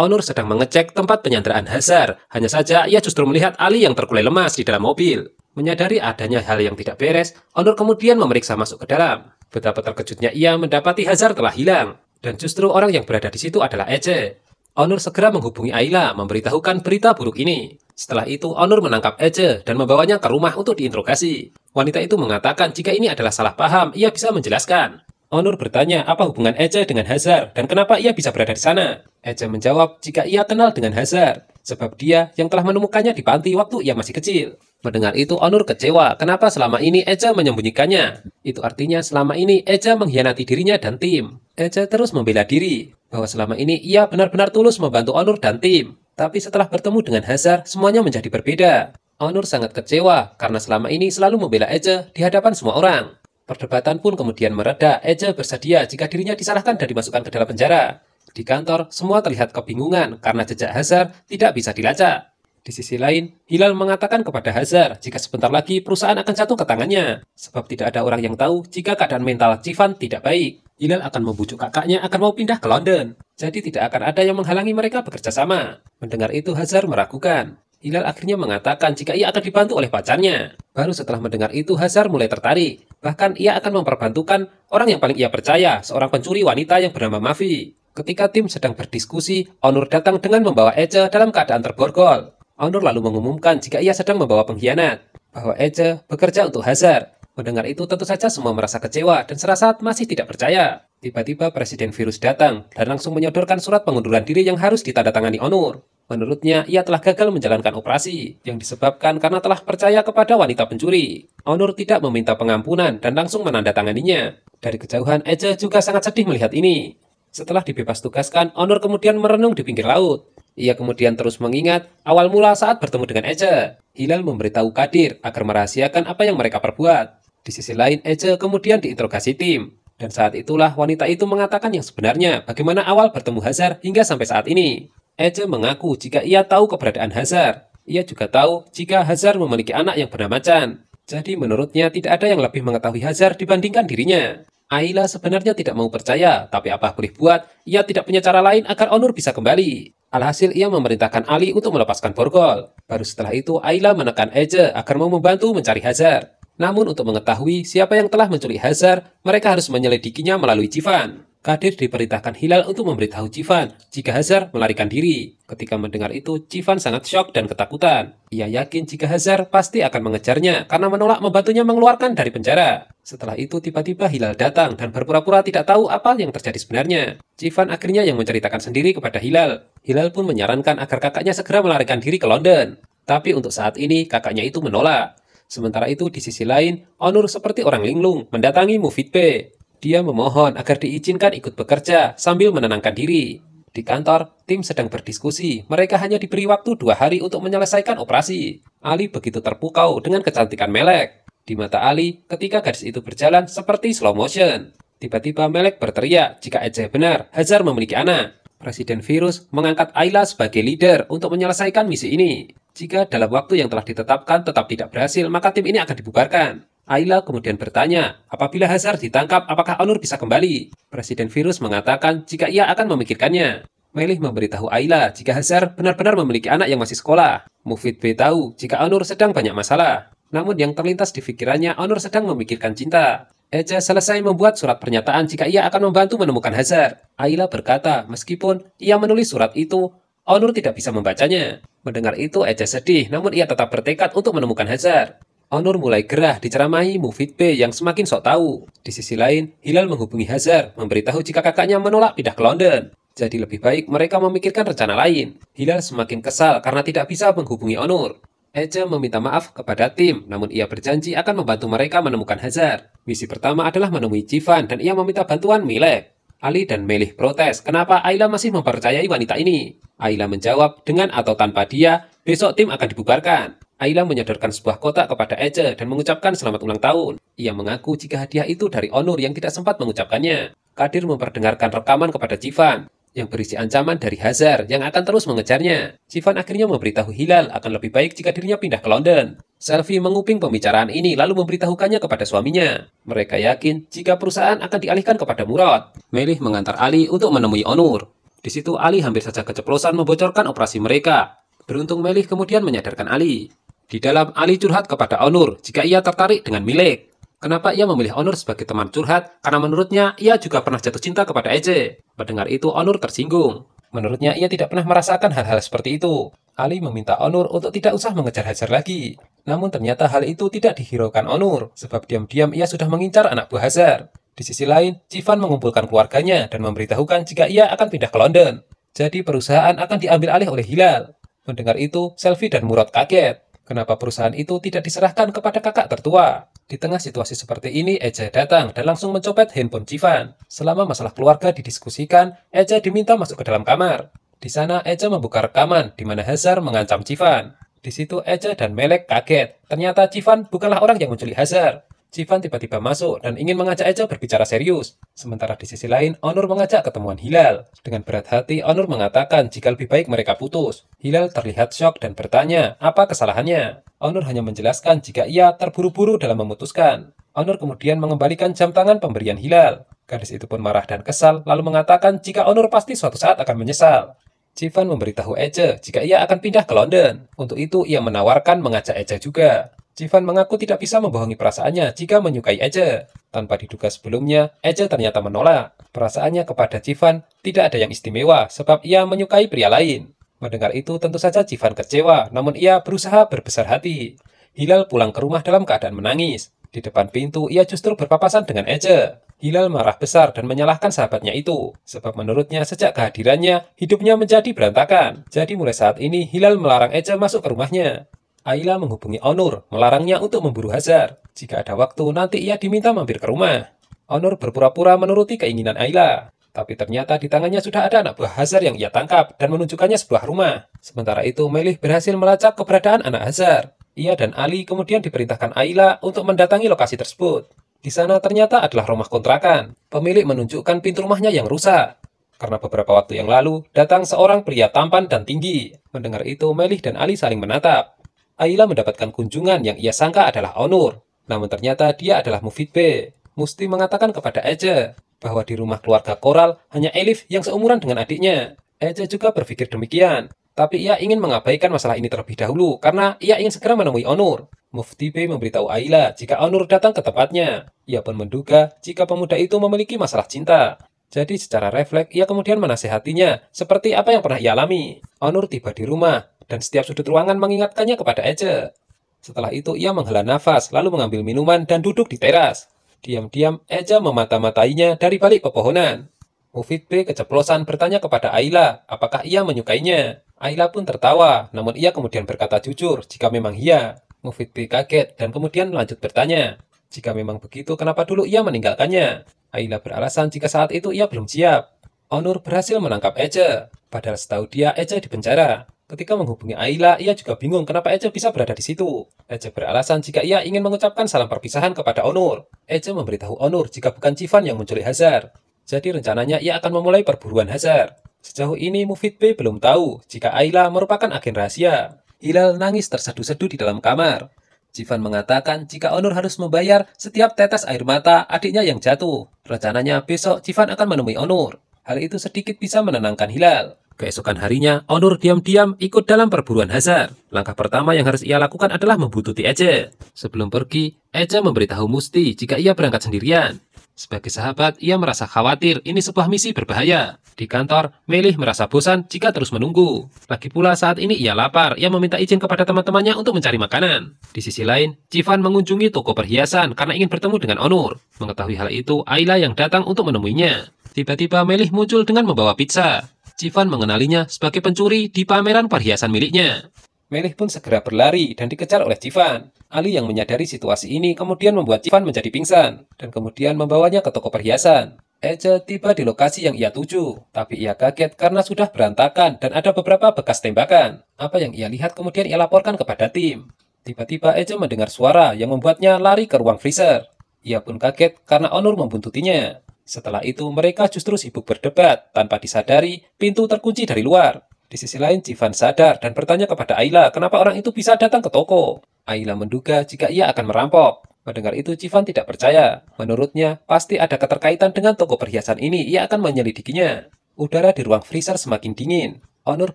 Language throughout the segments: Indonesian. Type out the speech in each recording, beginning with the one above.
Onur sedang mengecek tempat penyanderaan Hazar. Hanya saja ia justru melihat Ali yang terkulai lemas di dalam mobil. Menyadari adanya hal yang tidak beres, Onur kemudian memeriksa masuk ke dalam. Betapa terkejutnya ia mendapati Hazar telah hilang. Dan justru orang yang berada di situ adalah Ece. Onur segera menghubungi Aila memberitahukan berita buruk ini. Setelah itu, Onur menangkap Ece dan membawanya ke rumah untuk diinterogasi. Wanita itu mengatakan jika ini adalah salah paham, ia bisa menjelaskan. Onur bertanya apa hubungan Ece dengan Hazar dan kenapa ia bisa berada di sana. Eja menjawab jika ia kenal dengan Hazar, sebab dia yang telah menemukannya di panti waktu ia masih kecil. Mendengar itu Onur kecewa, kenapa selama ini Eja menyembunyikannya? Itu artinya selama ini Eja mengkhianati dirinya dan tim. Eja terus membela diri, bahwa selama ini ia benar-benar tulus membantu Onur dan tim. Tapi setelah bertemu dengan Hazar, semuanya menjadi berbeda. Onur sangat kecewa karena selama ini selalu membela Eja di hadapan semua orang. Perdebatan pun kemudian mereda. Eja bersedia jika dirinya disalahkan dan dimasukkan ke dalam penjara. Di kantor, semua terlihat kebingungan karena jejak Hazar tidak bisa dilacak. Di sisi lain, Hilal mengatakan kepada Hazar jika sebentar lagi perusahaan akan jatuh ke tangannya, sebab tidak ada orang yang tahu jika keadaan mental Civan tidak baik. Hilal akan membujuk kakaknya akan mau pindah ke London, jadi tidak akan ada yang menghalangi mereka bekerja sama. Mendengar itu, Hazar meragukan. Hilal akhirnya mengatakan jika ia akan dibantu oleh pacarnya. Baru setelah mendengar itu, Hazar mulai tertarik. Bahkan ia akan memperbantukan orang yang paling ia percaya, seorang pencuri wanita yang bernama Mavi. Ketika tim sedang berdiskusi, Onur datang dengan membawa Ece dalam keadaan terborgol. Onur lalu mengumumkan jika ia sedang membawa pengkhianat, bahwa Ece bekerja untuk Hazard. Mendengar itu tentu saja semua merasa kecewa dan serasa masih tidak percaya. Tiba-tiba presiden virus datang dan langsung menyodorkan surat pengunduran diri yang harus ditandatangani Onur. Menurutnya, ia telah gagal menjalankan operasi yang disebabkan karena telah percaya kepada wanita pencuri. Onur tidak meminta pengampunan dan langsung menandatanganinya. Dari kejauhan, Ece juga sangat sedih melihat ini. Setelah dibebas tugaskan, Onur kemudian merenung di pinggir laut. Ia kemudian terus mengingat awal mula saat bertemu dengan Ece. Hilal memberitahu Kadir agar merahasiakan apa yang mereka perbuat. Di sisi lain, Ece kemudian diinterogasi tim. Dan saat itulah wanita itu mengatakan yang sebenarnya, bagaimana awal bertemu Hazar hingga sampai saat ini. Ece mengaku jika ia tahu keberadaan Hazar. Ia juga tahu jika Hazar memiliki anak yang bernama Chan. Jadi menurutnya tidak ada yang lebih mengetahui Hazar dibandingkan dirinya. Aila sebenarnya tidak mau percaya, tapi apa boleh buat, ia tidak punya cara lain agar Onur bisa kembali. Alhasil ia memerintahkan Ali untuk melepaskan Borgol. Baru setelah itu Aila menekan Eje agar mau membantu mencari Hazar. Namun untuk mengetahui siapa yang telah menculik Hazar, mereka harus menyelidikinya melalui Jivan. Kadir diperintahkan Hilal untuk memberitahu Jivan jika Hazar melarikan diri. Ketika mendengar itu, Jivan sangat shock dan ketakutan. Ia yakin jika Hazar pasti akan mengejarnya karena menolak membantunya mengeluarkan dari penjara. Setelah itu tiba-tiba Hilal datang dan berpura-pura tidak tahu apa yang terjadi sebenarnya. Civan akhirnya yang menceritakan sendiri kepada Hilal. Hilal pun menyarankan agar kakaknya segera melarikan diri ke London. Tapi untuk saat ini kakaknya itu menolak. Sementara itu di sisi lain, Onur seperti orang linglung mendatangi Mufid B. Dia memohon agar diizinkan ikut bekerja sambil menenangkan diri. Di kantor, tim sedang berdiskusi. Mereka hanya diberi waktu dua hari untuk menyelesaikan operasi. Ali begitu terpukau dengan kecantikan Melek. Di mata Ali, ketika gadis itu berjalan seperti slow motion. Tiba-tiba Melek berteriak jika Ece benar, Hazar memiliki anak. Presiden Virus mengangkat Ayla sebagai leader untuk menyelesaikan misi ini. Jika dalam waktu yang telah ditetapkan tetap tidak berhasil, maka tim ini akan dibubarkan. Ayla kemudian bertanya, apabila Hazar ditangkap, apakah Onur bisa kembali? Presiden Virus mengatakan jika ia akan memikirkannya. Melih memberitahu Ayla jika Hazar benar-benar memiliki anak yang masih sekolah. Mufid B tahu jika Onur sedang banyak masalah namun yang terlintas di pikirannya Onur sedang memikirkan cinta. Eja selesai membuat surat pernyataan jika ia akan membantu menemukan Hazar. Ayla berkata, meskipun ia menulis surat itu, Onur tidak bisa membacanya. Mendengar itu, Eja sedih, namun ia tetap bertekad untuk menemukan Hazar. Onur mulai gerah diceramahi Mufid B yang semakin sok tahu. Di sisi lain, Hilal menghubungi Hazar, memberitahu jika kakaknya menolak pindah ke London. Jadi lebih baik mereka memikirkan rencana lain. Hilal semakin kesal karena tidak bisa menghubungi Onur. Eja meminta maaf kepada tim, namun ia berjanji akan membantu mereka menemukan Hazard. Misi pertama adalah menemui Jivan dan ia meminta bantuan Milek. Ali dan Melih protes, kenapa Ayla masih mempercayai wanita ini? Ayla menjawab, dengan atau tanpa dia, besok tim akan dibubarkan. Ayla menyodorkan sebuah kotak kepada Eja dan mengucapkan selamat ulang tahun. Ia mengaku jika hadiah itu dari Onur yang tidak sempat mengucapkannya. Kadir memperdengarkan rekaman kepada Jivan yang berisi ancaman dari Hazar yang akan terus mengejarnya. Sivan akhirnya memberitahu Hilal akan lebih baik jika dirinya pindah ke London. Selfie menguping pembicaraan ini lalu memberitahukannya kepada suaminya. Mereka yakin jika perusahaan akan dialihkan kepada Murad. Melih mengantar Ali untuk menemui Onur. Di situ Ali hampir saja keceplosan membocorkan operasi mereka. Beruntung Melih kemudian menyadarkan Ali. Di dalam Ali curhat kepada Onur jika ia tertarik dengan milik. Kenapa ia memilih Onur sebagai teman curhat? Karena menurutnya ia juga pernah jatuh cinta kepada Ece. Mendengar itu Onur tersinggung. Menurutnya ia tidak pernah merasakan hal-hal seperti itu. Ali meminta Onur untuk tidak usah mengejar-hajar lagi. Namun ternyata hal itu tidak dihiraukan Onur, sebab diam-diam ia sudah mengincar anak buah Hazar. Di sisi lain, Civan mengumpulkan keluarganya dan memberitahukan jika ia akan pindah ke London. Jadi perusahaan akan diambil alih oleh Hilal. Mendengar itu, Selvi dan Murad kaget. Kenapa perusahaan itu tidak diserahkan kepada kakak tertua? Di tengah situasi seperti ini, Eja datang dan langsung mencopet handphone Jivan. Selama masalah keluarga didiskusikan, Eja diminta masuk ke dalam kamar. Di sana, Eja membuka rekaman di mana Hazar mengancam Jivan. Di situ, Eja dan Melek kaget. Ternyata Jivan bukanlah orang yang menculik Hazar. Civan tiba-tiba masuk dan ingin mengajak Ejo berbicara serius. Sementara di sisi lain, Onur mengajak ketemuan Hilal. Dengan berat hati, Onur mengatakan jika lebih baik mereka putus. Hilal terlihat shock dan bertanya, apa kesalahannya? Onur hanya menjelaskan jika ia terburu-buru dalam memutuskan. Onur kemudian mengembalikan jam tangan pemberian Hilal. Gadis itu pun marah dan kesal, lalu mengatakan jika Onur pasti suatu saat akan menyesal. Civan memberitahu Ece jika ia akan pindah ke London. Untuk itu, ia menawarkan mengajak Ece juga. Jivan mengaku tidak bisa membohongi perasaannya jika menyukai Eje. Tanpa diduga sebelumnya, Eje ternyata menolak. Perasaannya kepada Jivan tidak ada yang istimewa sebab ia menyukai pria lain. Mendengar itu tentu saja Jivan kecewa, namun ia berusaha berbesar hati. Hilal pulang ke rumah dalam keadaan menangis. Di depan pintu, ia justru berpapasan dengan Eje. Hilal marah besar dan menyalahkan sahabatnya itu, sebab menurutnya sejak kehadirannya, hidupnya menjadi berantakan. Jadi mulai saat ini, Hilal melarang Eje masuk ke rumahnya. Aila menghubungi Onur, melarangnya untuk memburu Hazar. Jika ada waktu, nanti ia diminta mampir ke rumah. Onur berpura-pura menuruti keinginan Aila. Tapi ternyata di tangannya sudah ada anak buah Hazar yang ia tangkap dan menunjukkannya sebuah rumah. Sementara itu, Melih berhasil melacak keberadaan anak Hazar. Ia dan Ali kemudian diperintahkan Aila untuk mendatangi lokasi tersebut. Di sana ternyata adalah rumah kontrakan. Pemilik menunjukkan pintu rumahnya yang rusak. Karena beberapa waktu yang lalu, datang seorang pria tampan dan tinggi. Mendengar itu, Melih dan Ali saling menatap. Aila mendapatkan kunjungan yang ia sangka adalah Onur. Namun ternyata dia adalah Mufid B. Musti mengatakan kepada Eja bahwa di rumah keluarga Koral hanya Elif yang seumuran dengan adiknya. Eja juga berpikir demikian. Tapi ia ingin mengabaikan masalah ini terlebih dahulu karena ia ingin segera menemui Onur. Mufti B memberitahu Aila jika Onur datang ke tempatnya. Ia pun menduga jika pemuda itu memiliki masalah cinta. Jadi secara refleks ia kemudian menasehatinya seperti apa yang pernah ia alami. Onur tiba di rumah dan setiap sudut ruangan mengingatkannya kepada Ece. Setelah itu ia menghela nafas, lalu mengambil minuman dan duduk di teras. Diam-diam Eja memata-matainya dari balik pepohonan. Mufid B keceplosan bertanya kepada Aila apakah ia menyukainya. Aila pun tertawa, namun ia kemudian berkata jujur jika memang iya. Mufid B kaget dan kemudian lanjut bertanya. Jika memang begitu, kenapa dulu ia meninggalkannya? Aila beralasan jika saat itu ia belum siap. Onur berhasil menangkap Eja, padahal setahu dia Eja dipenjara. Ketika menghubungi Aila, ia juga bingung kenapa Ece bisa berada di situ. Ece beralasan jika ia ingin mengucapkan salam perpisahan kepada Onur. Ece memberitahu Onur jika bukan Civan yang menculik Hazar. Jadi rencananya ia akan memulai perburuan Hazar. Sejauh ini Mufid B belum tahu jika Aila merupakan agen rahasia. Hilal nangis terseduh-seduh di dalam kamar. Civan mengatakan jika Onur harus membayar setiap tetes air mata adiknya yang jatuh. Rencananya besok Civan akan menemui Onur. Hal itu sedikit bisa menenangkan Hilal. Keesokan harinya, Onur diam-diam ikut dalam perburuan Hazar. Langkah pertama yang harus ia lakukan adalah membututi Eja. Sebelum pergi, Eja memberitahu Musti jika ia berangkat sendirian. Sebagai sahabat, ia merasa khawatir ini sebuah misi berbahaya. Di kantor, Melih merasa bosan jika terus menunggu. Lagi pula saat ini ia lapar, ia meminta izin kepada teman-temannya untuk mencari makanan. Di sisi lain, Civan mengunjungi toko perhiasan karena ingin bertemu dengan Onur. Mengetahui hal itu, Ayla yang datang untuk menemuinya. Tiba-tiba Melih muncul dengan membawa pizza. Jivan mengenalinya sebagai pencuri di pameran perhiasan miliknya. Melih pun segera berlari dan dikejar oleh Jivan. Ali yang menyadari situasi ini kemudian membuat Jivan menjadi pingsan dan kemudian membawanya ke toko perhiasan. Eja tiba di lokasi yang ia tuju, tapi ia kaget karena sudah berantakan dan ada beberapa bekas tembakan. Apa yang ia lihat kemudian ia laporkan kepada tim. Tiba-tiba Eja mendengar suara yang membuatnya lari ke ruang freezer. Ia pun kaget karena Onur membuntutinya. Setelah itu, mereka justru sibuk berdebat. Tanpa disadari, pintu terkunci dari luar. Di sisi lain, Jivan sadar dan bertanya kepada Ayla kenapa orang itu bisa datang ke toko. Ayla menduga jika ia akan merampok. Mendengar itu, Jivan tidak percaya. Menurutnya, pasti ada keterkaitan dengan toko perhiasan ini. Ia akan menyelidikinya. Udara di ruang freezer semakin dingin. Onur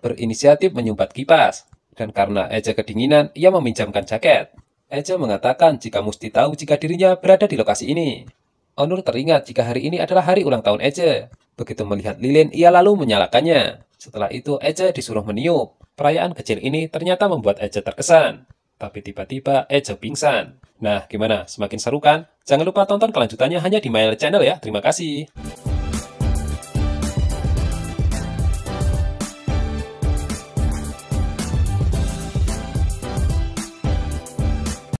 berinisiatif menyumbat kipas. Dan karena Eja kedinginan, ia meminjamkan jaket. Eja mengatakan jika Musti tahu jika dirinya berada di lokasi ini. Onur teringat jika hari ini adalah hari ulang tahun Ece. Begitu melihat lilin, ia lalu menyalakannya. Setelah itu, Ece disuruh meniup. Perayaan kecil ini ternyata membuat Ece terkesan. Tapi tiba-tiba Ece pingsan. Nah, gimana? Semakin seru kan? Jangan lupa tonton kelanjutannya hanya di My Channel ya. Terima kasih.